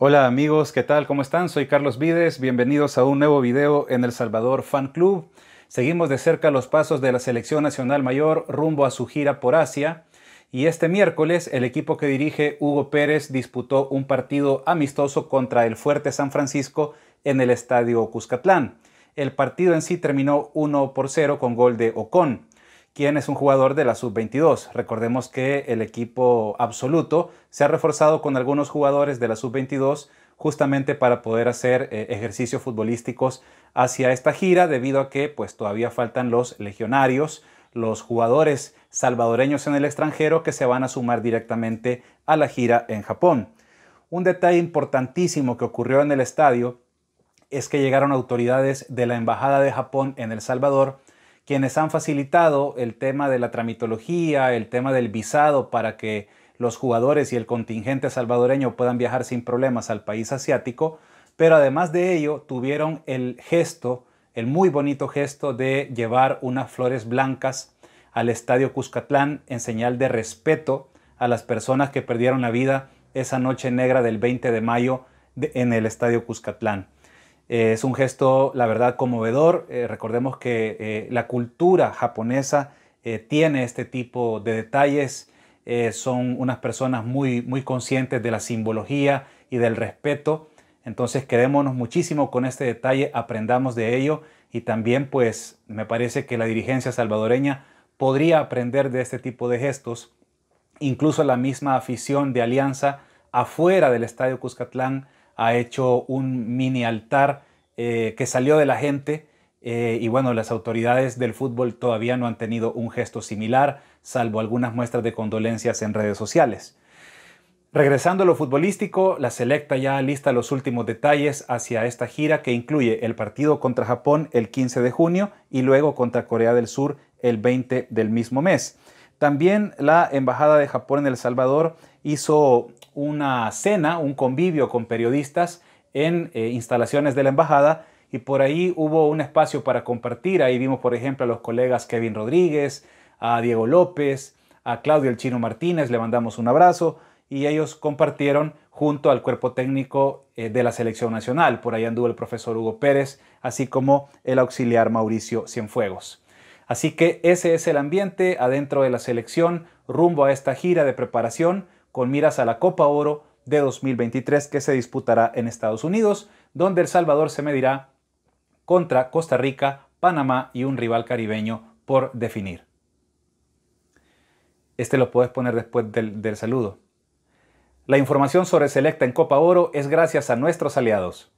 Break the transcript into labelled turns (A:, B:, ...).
A: Hola amigos, ¿qué tal? ¿Cómo están? Soy Carlos Vides, bienvenidos a un nuevo video en El Salvador Fan Club. Seguimos de cerca los pasos de la selección nacional mayor rumbo a su gira por Asia y este miércoles el equipo que dirige Hugo Pérez disputó un partido amistoso contra el Fuerte San Francisco en el estadio Cuscatlán. El partido en sí terminó 1 por 0 con gol de Ocon quién es un jugador de la sub-22. Recordemos que el equipo absoluto se ha reforzado con algunos jugadores de la sub-22 justamente para poder hacer eh, ejercicios futbolísticos hacia esta gira debido a que pues todavía faltan los legionarios, los jugadores salvadoreños en el extranjero que se van a sumar directamente a la gira en Japón. Un detalle importantísimo que ocurrió en el estadio es que llegaron autoridades de la Embajada de Japón en El Salvador quienes han facilitado el tema de la tramitología, el tema del visado para que los jugadores y el contingente salvadoreño puedan viajar sin problemas al país asiático, pero además de ello tuvieron el gesto, el muy bonito gesto de llevar unas flores blancas al Estadio Cuscatlán en señal de respeto a las personas que perdieron la vida esa noche negra del 20 de mayo en el Estadio Cuscatlán. Eh, es un gesto, la verdad, conmovedor. Eh, recordemos que eh, la cultura japonesa tiene este tipo de detalles. son unas personas muy, muy conscientes de la simbología y del respeto. Entonces quedémonos muchísimo con este detalle, aprendamos de ello y también pues me parece que la dirigencia salvadoreña podría aprender de este tipo de gestos. Incluso la misma afición de Alianza afuera del Estadio Cuscatlán ha hecho un mini altar eh, que salió de la gente. Eh, y bueno, las autoridades del fútbol todavía no han tenido un gesto similar, salvo algunas muestras de condolencias en redes sociales. Regresando a lo futbolístico, la selecta ya lista los últimos detalles hacia esta gira que incluye el partido contra Japón el 15 de junio y luego contra Corea del Sur el 20 del mismo mes. También la Embajada de Japón en El Salvador hizo una cena, un convivio con periodistas en eh, instalaciones de la embajada y por ahí hubo un espacio para compartir. Ahí vimos, por ejemplo, a los colegas Kevin Rodríguez, a Diego López, a Claudio El Chino Martínez, le mandamos un abrazo y ellos compartieron junto al cuerpo técnico eh, de la selección nacional. Por ahí anduvo el profesor Hugo Pérez, así como el auxiliar Mauricio Cienfuegos. Así que ese es el ambiente adentro de la selección rumbo a esta gira de preparación con miras a la Copa Oro de 2023 que se disputará en Estados Unidos, donde El Salvador se medirá contra Costa Rica, Panamá y un rival caribeño por definir. Este lo puedes poner después del, saludo. La información sobre Selecta en Copa Oro es gracias a nuestros aliados.